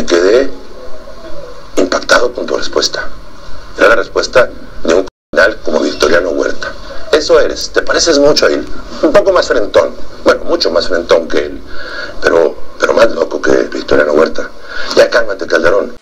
me quedé impactado con tu respuesta. Era la respuesta de un criminal como Victoriano Huerta. Eso eres, te pareces mucho a él. Un poco más frentón. Bueno, mucho más frentón que él. Pero, pero más loco que Victoriano Huerta. Ya cálmate, Calderón.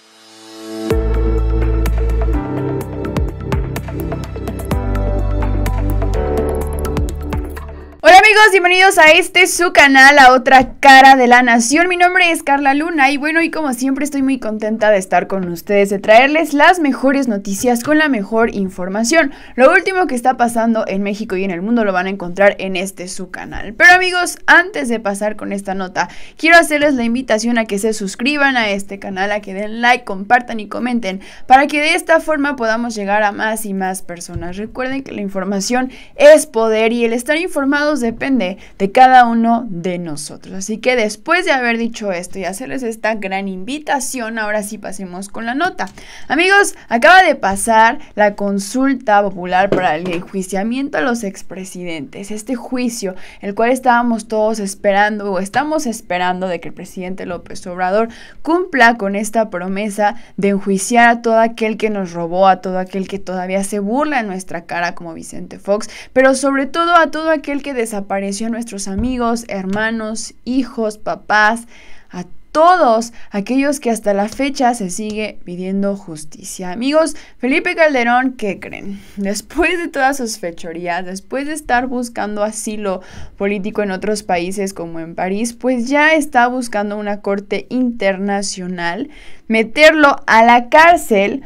bienvenidos a este su canal, a otra cara de la nación. Mi nombre es Carla Luna y bueno, y como siempre estoy muy contenta de estar con ustedes, de traerles las mejores noticias con la mejor información. Lo último que está pasando en México y en el mundo lo van a encontrar en este su canal. Pero amigos, antes de pasar con esta nota, quiero hacerles la invitación a que se suscriban a este canal, a que den like, compartan y comenten, para que de esta forma podamos llegar a más y más personas. Recuerden que la información es poder y el estar informados depende de cada uno de nosotros. Así que después de haber dicho esto y hacerles esta gran invitación, ahora sí pasemos con la nota. Amigos, acaba de pasar la consulta popular para el enjuiciamiento a los expresidentes. Este juicio, el cual estábamos todos esperando o estamos esperando de que el presidente López Obrador cumpla con esta promesa de enjuiciar a todo aquel que nos robó, a todo aquel que todavía se burla en nuestra cara como Vicente Fox, pero sobre todo a todo aquel que desapareció apareció a nuestros amigos, hermanos, hijos, papás, a todos aquellos que hasta la fecha se sigue pidiendo justicia. Amigos, Felipe Calderón, ¿qué creen? Después de todas sus fechorías, después de estar buscando asilo político en otros países como en París, pues ya está buscando una corte internacional meterlo a la cárcel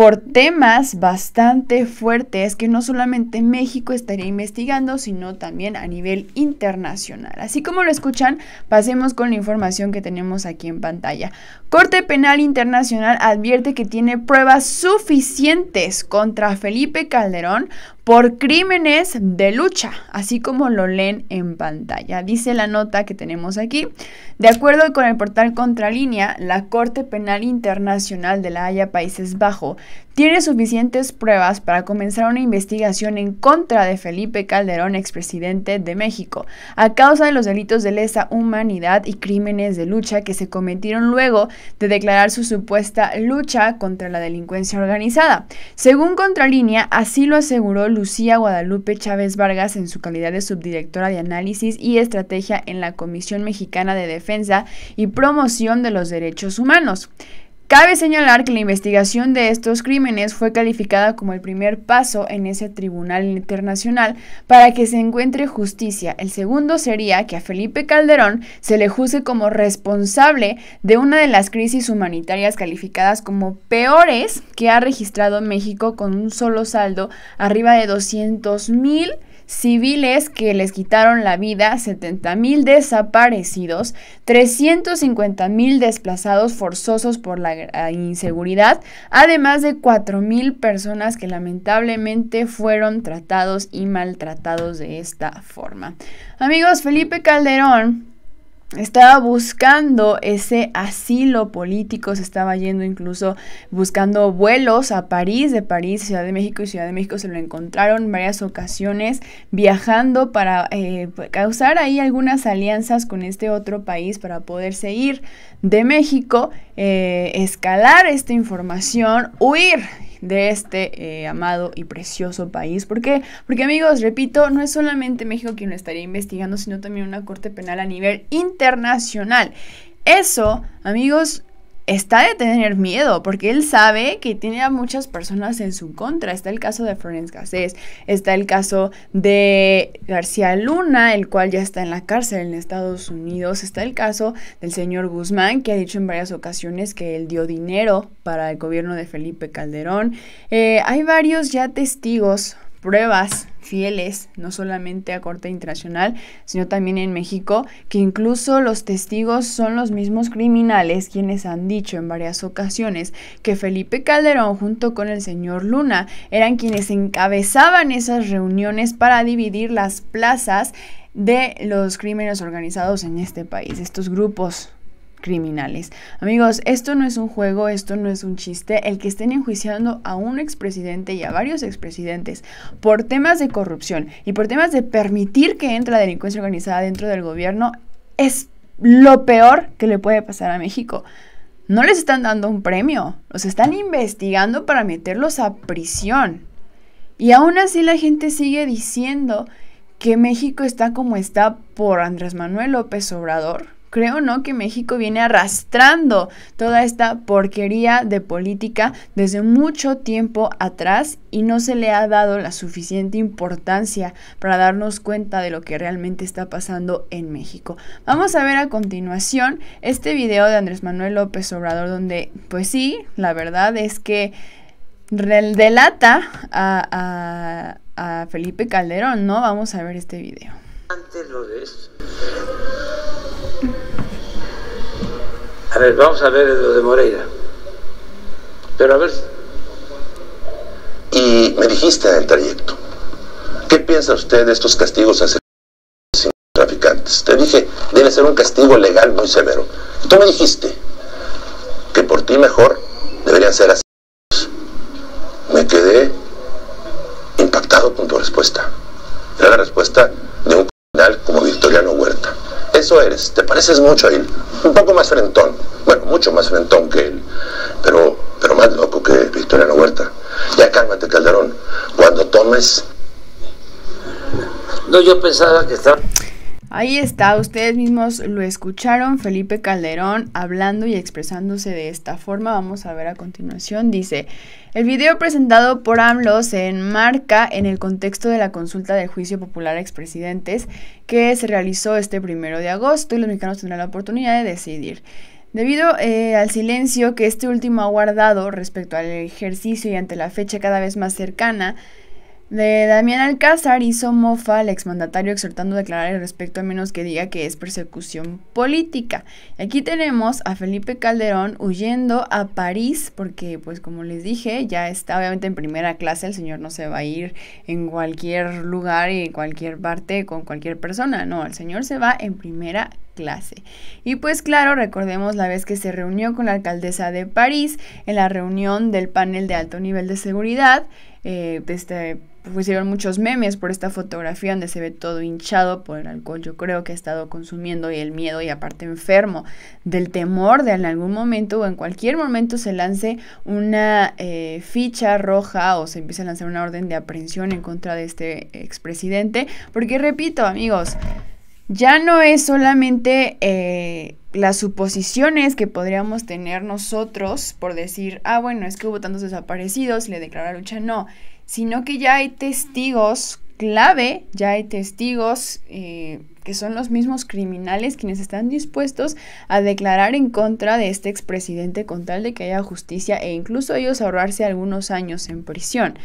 por temas bastante fuertes que no solamente México estaría investigando, sino también a nivel internacional. Así como lo escuchan, pasemos con la información que tenemos aquí en pantalla. Corte Penal Internacional advierte que tiene pruebas suficientes contra Felipe Calderón por crímenes de lucha, así como lo leen en pantalla. Dice la nota que tenemos aquí. De acuerdo con el portal Contralínea, la Corte Penal Internacional de la Haya Países Bajos tiene suficientes pruebas para comenzar una investigación en contra de Felipe Calderón, expresidente de México, a causa de los delitos de lesa humanidad y crímenes de lucha que se cometieron luego de declarar su supuesta lucha contra la delincuencia organizada. Según Contralínea, así lo aseguró Lucía Guadalupe Chávez Vargas en su calidad de subdirectora de análisis y estrategia en la Comisión Mexicana de Defensa y Promoción de los Derechos Humanos. Cabe señalar que la investigación de estos crímenes fue calificada como el primer paso en ese tribunal internacional para que se encuentre justicia. El segundo sería que a Felipe Calderón se le juzgue como responsable de una de las crisis humanitarias calificadas como peores que ha registrado México con un solo saldo arriba de 200 mil civiles que les quitaron la vida, 70.000 desaparecidos, 350.000 desplazados forzosos por la inseguridad, además de mil personas que lamentablemente fueron tratados y maltratados de esta forma. Amigos, Felipe Calderón estaba buscando ese asilo político, se estaba yendo incluso buscando vuelos a París, de París, Ciudad de México y Ciudad de México se lo encontraron en varias ocasiones viajando para eh, causar ahí algunas alianzas con este otro país para poderse ir de México, eh, escalar esta información, huir de este eh, amado y precioso país. ¿Por qué? Porque amigos, repito, no es solamente México quien lo estaría investigando, sino también una corte penal a nivel internacional. Eso, amigos, está de tener miedo, porque él sabe que tiene a muchas personas en su contra. Está el caso de Florence Gassés, está el caso de García Luna, el cual ya está en la cárcel en Estados Unidos, está el caso del señor Guzmán, que ha dicho en varias ocasiones que él dio dinero para el gobierno de Felipe Calderón. Eh, hay varios ya testigos pruebas fieles, no solamente a corte internacional, sino también en México, que incluso los testigos son los mismos criminales quienes han dicho en varias ocasiones que Felipe Calderón junto con el señor Luna eran quienes encabezaban esas reuniones para dividir las plazas de los crímenes organizados en este país, estos grupos criminales. Amigos, esto no es un juego, esto no es un chiste. El que estén enjuiciando a un expresidente y a varios expresidentes por temas de corrupción y por temas de permitir que entre la delincuencia organizada dentro del gobierno es lo peor que le puede pasar a México. No les están dando un premio, los están investigando para meterlos a prisión. Y aún así la gente sigue diciendo que México está como está por Andrés Manuel López Obrador creo no que México viene arrastrando toda esta porquería de política desde mucho tiempo atrás y no se le ha dado la suficiente importancia para darnos cuenta de lo que realmente está pasando en México. Vamos a ver a continuación este video de Andrés Manuel López Obrador donde pues sí, la verdad es que delata a, Felipe Calderón, ¿no? Vamos a ver este video. vamos a ver lo de Moreira. Pero a ver. Y me dijiste en el trayecto, ¿qué piensa usted de estos castigos a los traficantes? Te dije, debe ser un castigo legal muy severo. Tú me dijiste que por ti mejor deberían ser así. Me quedé impactado con tu respuesta. Era la respuesta eso eres, te pareces mucho a él. Un poco más frentón. Bueno, mucho más frentón que él. Pero, pero más loco que No Huerta. Ya cálmate, Calderón. Cuando tomes... No, yo pensaba que estaba... Ahí está, ustedes mismos lo escucharon, Felipe Calderón hablando y expresándose de esta forma. Vamos a ver a continuación, dice, el video presentado por AMLO se enmarca en el contexto de la consulta del juicio popular a expresidentes que se realizó este primero de agosto y los mexicanos tendrán la oportunidad de decidir. Debido eh, al silencio que este último ha guardado respecto al ejercicio y ante la fecha cada vez más cercana, de Damián Alcázar hizo mofa al exmandatario exhortando a declarar el respecto a menos que diga que es persecución política. aquí tenemos a Felipe Calderón huyendo a París porque, pues como les dije, ya está obviamente en primera clase, el señor no se va a ir en cualquier lugar y en cualquier parte con cualquier persona, no, el señor se va en primera clase clase. Y pues claro, recordemos la vez que se reunió con la alcaldesa de París en la reunión del panel de alto nivel de seguridad, eh, este pusieron muchos memes por esta fotografía donde se ve todo hinchado por el alcohol. Yo creo que ha estado consumiendo y el miedo y aparte enfermo del temor de en algún momento o en cualquier momento se lance una eh, ficha roja o se empiece a lanzar una orden de aprehensión en contra de este expresidente. Porque repito, amigos, ya no es solamente eh, las suposiciones que podríamos tener nosotros por decir, ah, bueno, es que hubo tantos desaparecidos le declara lucha, no, sino que ya hay testigos clave, ya hay testigos eh, que son los mismos criminales quienes están dispuestos a declarar en contra de este expresidente con tal de que haya justicia e incluso ellos ahorrarse algunos años en prisión.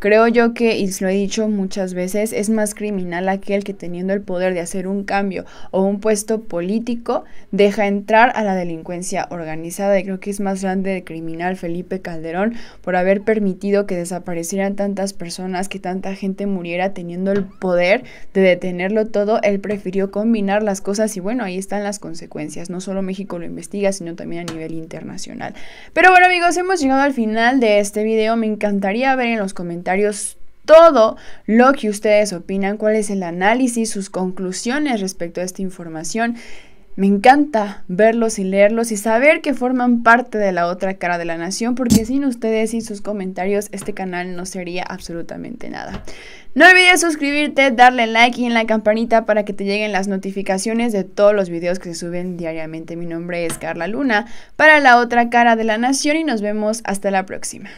Creo yo que, y lo he dicho muchas veces, es más criminal aquel que teniendo el poder de hacer un cambio o un puesto político deja entrar a la delincuencia organizada. Y creo que es más grande de criminal Felipe Calderón por haber permitido que desaparecieran tantas personas, que tanta gente muriera teniendo el poder de detenerlo todo. Él prefirió combinar las cosas y bueno, ahí están las consecuencias. No solo México lo investiga, sino también a nivel internacional. Pero bueno amigos, hemos llegado al final de este video. Me encantaría ver en los comentarios comentarios todo lo que ustedes opinan, cuál es el análisis, sus conclusiones respecto a esta información. Me encanta verlos y leerlos y saber que forman parte de la otra cara de la nación, porque sin ustedes y sus comentarios este canal no sería absolutamente nada. No olvides suscribirte, darle like y en la campanita para que te lleguen las notificaciones de todos los videos que se suben diariamente. Mi nombre es Carla Luna para la otra cara de la nación y nos vemos hasta la próxima.